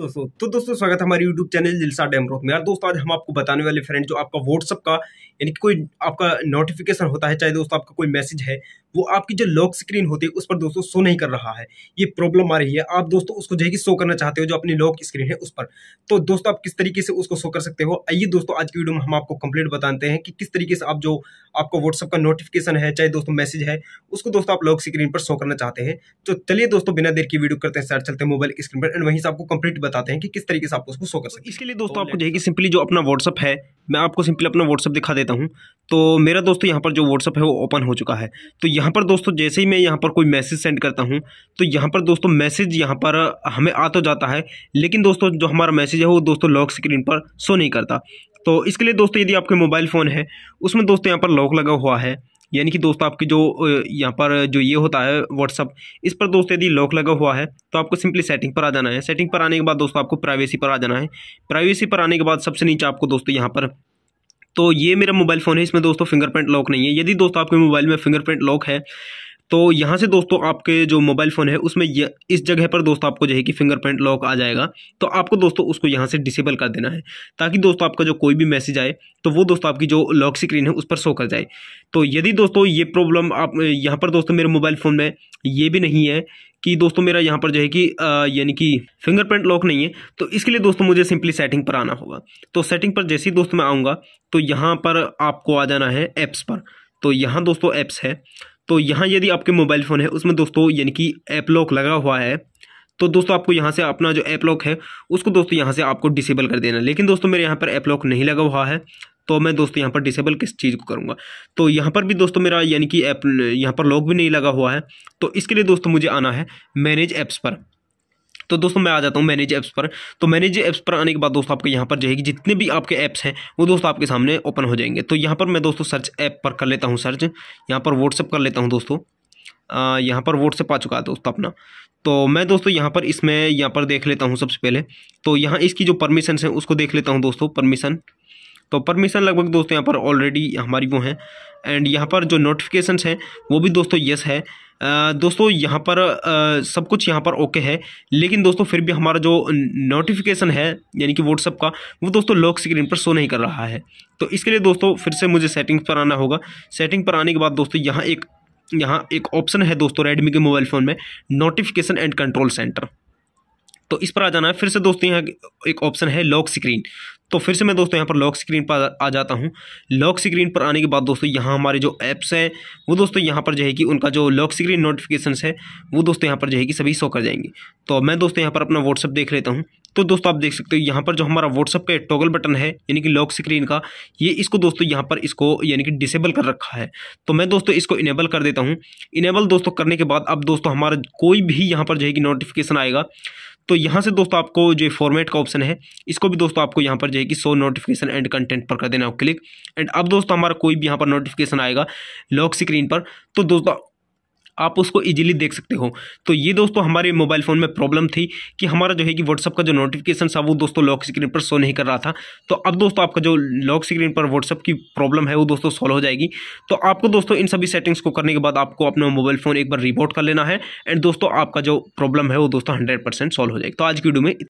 दोस्तों तो दोस्तों स्वागत है हमारे यूट्यूब चैनल जिलसा डेमरोथ में यार दोस्तों आज हम आपको बताने वाले फ्रेंड जो आपका व्हाट्सअप का यानी कि कोई आपका नोटिफिकेशन होता है चाहे दोस्तों आपका कोई मैसेज है वो आपकी जो लॉक स्क्रीन होती है उस पर दोस्तों शो नहीं कर रहा है ये प्रॉब्लम आ रही है आप दोस्तों उसको जो है कि शो करना चाहते हो जो अपनी लॉक स्क्रीन है उस पर तो दोस्तों आप किस तरीके से उसको शो कर सकते हो आइए दोस्तों आज की वीडियो में हम आपको कंप्लीट बताते हैं कि किस तरीके से आप जो आपको व्हाट्सअप का नोटिफिकेशन है चाहे दोस्तों मैसेज है उसको दोस्तों आप लॉक स्क्रीन पर शो करना चाहते हैं तो चलिए दोस्तों बिना देर की वीडियो करते हैं सर चलते हैं मोबाइल स्क्रीन पर एंड वहीं से आपको कंप्लीट बताते हैं कि किस तरीके से आप उसको शो कर सकते हैं इसके लिए दोस्तों तो आपको जो है कि सिंपली जो अपना व्हाट्सअप है मैं आपको सिंपली अपना व्हाट्सअप दिखा देता हूँ तो मेरा दोस्तों यहाँ पर जो व्हाट्सअप है वो ओपन हो चुका है तो यहाँ पर दोस्तों जैसे ही मैं यहाँ पर कोई मैसेज सेंड करता हूँ तो यहाँ पर दोस्तों मैसेज यहाँ पर हमें आ तो जाता है लेकिन दोस्तों जो हमारा मैसेज है वो दोस्तों लॉक स्क्रीन पर शो नहीं करता तो इसके लिए दोस्तों यदि आपके मोबाइल फ़ोन है उसमें दोस्तों यहाँ पर लॉक लगा हुआ है यानी कि दोस्तों आपकी जो यहाँ पर जो ये होता है व्हाट्सअप इस पर दोस्तों यदि लॉक लगा हुआ है तो आपको सिंपली सेटिंग पर आ जाना है सेटिंग पर आने के बाद दोस्तों आपको प्राइवेसी पर आ जाना है प्राइवेसी पर आने के बाद सबसे नीचे आपको दोस्तों यहाँ पर तो ये मेरा मोबाइल फ़ोन है इसमें दोस्तों फिंगरप्रिंट लॉक नहीं है यदि दोस्तों आपके मोबाइल में फिंगरप्रिंट लॉक है तो यहाँ से दोस्तों आपके जो मोबाइल फ़ोन है उसमें ये इस जगह पर दोस्तों आपको जो है कि फिंगरप्रिंट लॉक आ जाएगा तो आपको दोस्तों उसको यहाँ से डिसेबल कर देना है ताकि दोस्तों आपका जो कोई भी मैसेज आए तो वो दोस्तों आपकी जो लॉक स्क्रीन है उस पर शो कर जाए तो यदि दोस्तों ये प्रॉब्लम आप यहाँ पर दोस्तों मेरे मोबाइल फ़ोन में ये भी नहीं है कि दोस्तों मेरा यहाँ पर जो है कि यानी कि फिंगरप्रिंट लॉक नहीं है तो इसके लिए दोस्तों मुझे सिंपली सेटिंग पर आना होगा तो सेटिंग पर जैसे ही दोस्तों मैं आऊँगा तो यहाँ पर आपको आ जाना है ऐप्स पर तो यहाँ दोस्तों ऐप्स है तो यहाँ यदि आपके मोबाइल फ़ोन है उसमें दोस्तों यानी कि ऐप लॉक लगा हुआ है तो दोस्तों आपको यहाँ से अपना जो ऐप लॉक है उसको दोस्तों यहाँ से आपको डिसेबल कर देना लेकिन दोस्तों मेरे यहाँ पर ऐप लॉक नहीं लगा हुआ है तो मैं दोस्तों यहाँ पर डिसेबल किस चीज़ को करूँगा तो यहाँ पर भी दोस्तों मेरा यानी कि ऐप यहाँ पर लॉग भी नहीं लगा हुआ है तो इसके लिए दोस्तों मुझे आना है मैनेज ऐप्स पर तो दोस्तों मैं आ जाता हूँ मैनेज ऐप्स पर तो मैनेज ऐप्स पर आने के बाद दोस्तों आपके यहाँ पर जाएगी जितने भी आपके ऐप्स हैं वो दोस्तों आपके सामने ओपन हो जाएंगे तो यहाँ पर मैं दोस्तों सर्च ऐप पर कर लेता हूँ सर्च यहाँ पर व्हाट्सअप कर लेता हूँ दोस्तों यहाँ पर व्हाट्सअप आ चुका है दोस्तों अपना तो मैं दोस्तों यहाँ पर इसमें यहाँ पर देख लेता हूँ सबसे पहले तो यहाँ इसकी जो परमिशन है उसको देख लेता हूँ दोस्तों परमिशन तो परमिशन लगभग दोस्तों यहाँ पर ऑलरेडी हमारी वो हैं एंड यहाँ पर जो नोटिफिकेशंस हैं वो भी दोस्तों यस है दोस्तों यहाँ पर सब कुछ यहाँ पर ओके है लेकिन दोस्तों फिर भी हमारा जो नोटिफिकेशन है यानी कि व्हाट्सअप का वो दोस्तों लॉक स्क्रीन पर शो नहीं कर रहा है तो इसके लिए दोस्तों फिर से मुझे सेटिंग्स पर आना होगा सेटिंग पर आने के बाद दोस्तों यहाँ एक यहाँ एक ऑप्शन है दोस्तों रेडमी के मोबाइल फ़ोन में नोटिफिकेशन एंड कंट्रोल सेंटर तो इस पर आ जाना है फिर से दोस्तों यहाँ एक ऑप्शन है लॉक स्क्रीन तो फिर से मैं दोस्तों यहाँ पर लॉक स्क्रीन पर आ जाता हूँ लॉक स्क्रीन पर आने के बाद दोस्तों यहाँ हमारे जो ऐप्स हैं वो दोस्तों यहाँ पर जो है कि उनका जो लॉक स्क्रीन नोटिफिकेशन है वो दोस्तों यहाँ पर जो है कि सभी शो कर जाएंगे तो मैं दोस्तों यहाँ पर अपना व्हाट्सअप देख लेता हूँ तो दोस्तों आप देख सकते हो यहाँ पर जो हमारा व्हाट्सअप का टॉगल बटन है यानी कि लॉक स्क्रीन का ये इसको दोस्तों यहाँ पर इसको यानी कि डिसेबल कर रखा है तो मैं दोस्तों इसको इनेबल कर देता हूँ इनेबल दोस्तों करने के बाद अब दोस्तों हमारा कोई भी यहाँ पर जो है कि नोटिफिकेशन आएगा तो यहाँ से दोस्तों आपको जो फॉर्मेट का ऑप्शन है इसको भी दोस्तों आपको यहाँ पर जो है कि सो नोटिफिकेशन एंड कंटेंट पर कर देना क्लिक एंड अब दोस्तों हमारा कोई भी यहाँ पर नोटिफिकेशन आएगा लॉक स्क्रीन पर तो दोस्तों आप उसको ईजिली देख सकते हो तो ये दोस्तों हमारे मोबाइल फ़ोन में प्रॉब्लम थी कि हमारा जो है कि व्हाट्सअप का जो नोटिफिकेशन था वो दोस्तों लॉक स्क्रीन पर शो नहीं कर रहा था तो अब दोस्तों आपका जो लॉक स्क्रीन पर व्हाट्सअप की प्रॉब्लम है वो दोस्तों सॉल्व हो जाएगी तो आपको दोस्तों इन सभी सेटिंग्स को करने के बाद आपको अपना मोबाइल फ़ोन एक बार रिपोर्ट कर लेना है एंड दोस्तों आपका जो प्रॉब्लम है वो दोस्तों हंड्रेड परसेंट सॉल्व हो जाएगी तो आज की वीडियो में